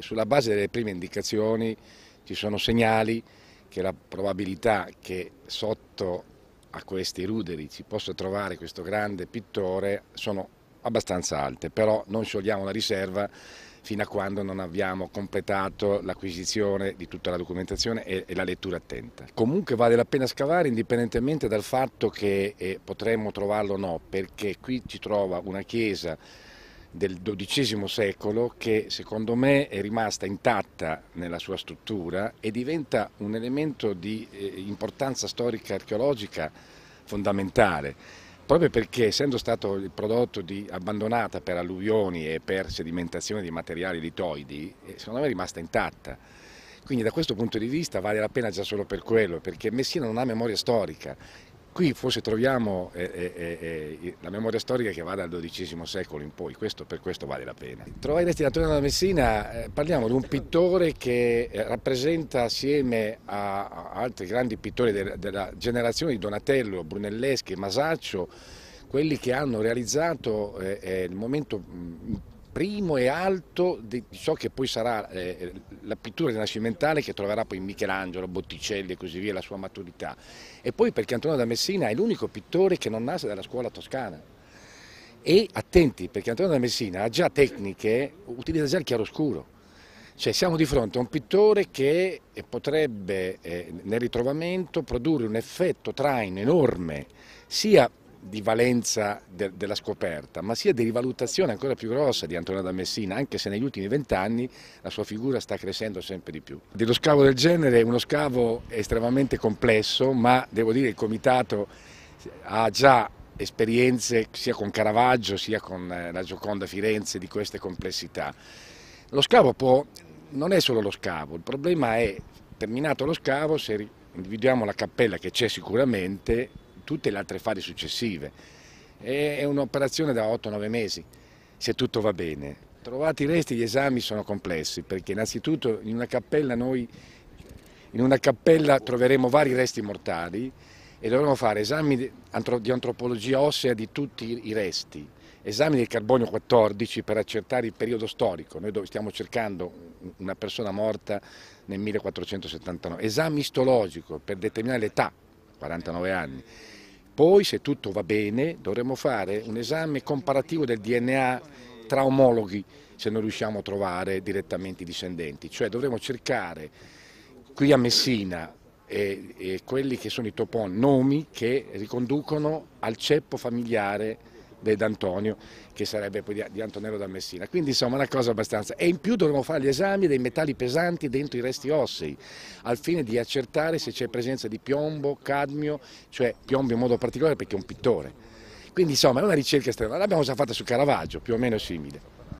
Sulla base delle prime indicazioni ci sono segnali che la probabilità che sotto a questi ruderi ci possa trovare questo grande pittore sono abbastanza alte, però non sciogliamo la riserva fino a quando non abbiamo completato l'acquisizione di tutta la documentazione e, la lettura attenta. Comunque vale la pena scavare indipendentemente dal fatto che eh, potremmo trovarlo o no, perché qui ci trova una chiesa del XII secolo che secondo me è rimasta intatta nella sua struttura e diventa un elemento di eh, importanza storica archeologica fondamentale, proprio perché essendo stato il prodotto di, abbandonata per alluvioni e per sedimentazione di materiali litoidi, eh, secondo me è rimasta intatta. Quindi da questo punto di vista vale la pena già solo per quello, perché Messina non ha memoria storica, Qui forse troviamo eh, eh, eh, eh la memoria storica che va dal XII secolo in poi, questo, per questo vale la pena. Trovai Resti Antonio della Messina, eh, parliamo di un pittore che eh, rappresenta assieme a, a altri grandi pittori de, della generazione di Donatello, Brunelleschi Masaccio, quelli che hanno realizzato il momento mm, primo e alto di ciò che poi sarà eh, la pittura rinascimentale che troverà poi Michelangelo, Botticelli e così via, la sua maturità. E poi perché Antonio da Messina è l'unico pittore che non nasce dalla scuola toscana. E attenti, perché Antonio da Messina ha già tecniche, utilizza già il chiaroscuro. Cioè siamo di fronte a un pittore che eh, potrebbe eh, nel ritrovamento produrre un effetto traino enorme, sia di valenza de, della scoperta, ma sia di rivalutazione ancora più grossa di Antonio da Messina, anche se negli ultimi vent'anni la sua figura sta crescendo sempre di più. Dello scavo del genere, uno scavo estremamente complesso, ma devo dire che il Comitato ha già esperienze sia con Caravaggio sia con eh, la Gioconda Firenze di queste complessità. Lo scavo può, non è solo lo scavo, il problema è terminato lo scavo se individuiamo la cappella che c'è sicuramente tutte le altre fasi successive. È un'operazione da 8-9 mesi, se tutto va bene. Trovati i resti, gli esami sono complessi, perché innanzitutto in una cappella noi in una cappella troveremo vari resti mortali e dovremo fare esami di antropologia ossea di tutti i resti, esami del carbonio 14 per accertare il periodo storico, noi stiamo cercando una persona morta nel 1479, esami istologico per determinare l'età 49 anni. Poi, se tutto va bene, dovremo fare un esame comparativo del DNA tra omologhi, se non riusciamo a trovare direttamente i discendenti. Cioè dovremo cercare qui a Messina e, e quelli che sono i toponimi, nomi che riconducono al ceppo familiare di D'Antonio, che sarebbe poi di Antonello da Messina. Quindi insomma una cosa abbastanza. E in più dovremmo fare gli esami dei metalli pesanti dentro i resti ossei, al fine di accertare se c'è presenza di piombo, cadmio, cioè piombo in modo particolare perché è un pittore. Quindi insomma è una ricerca estrema, l'abbiamo già fatta su Caravaggio, più o meno simile.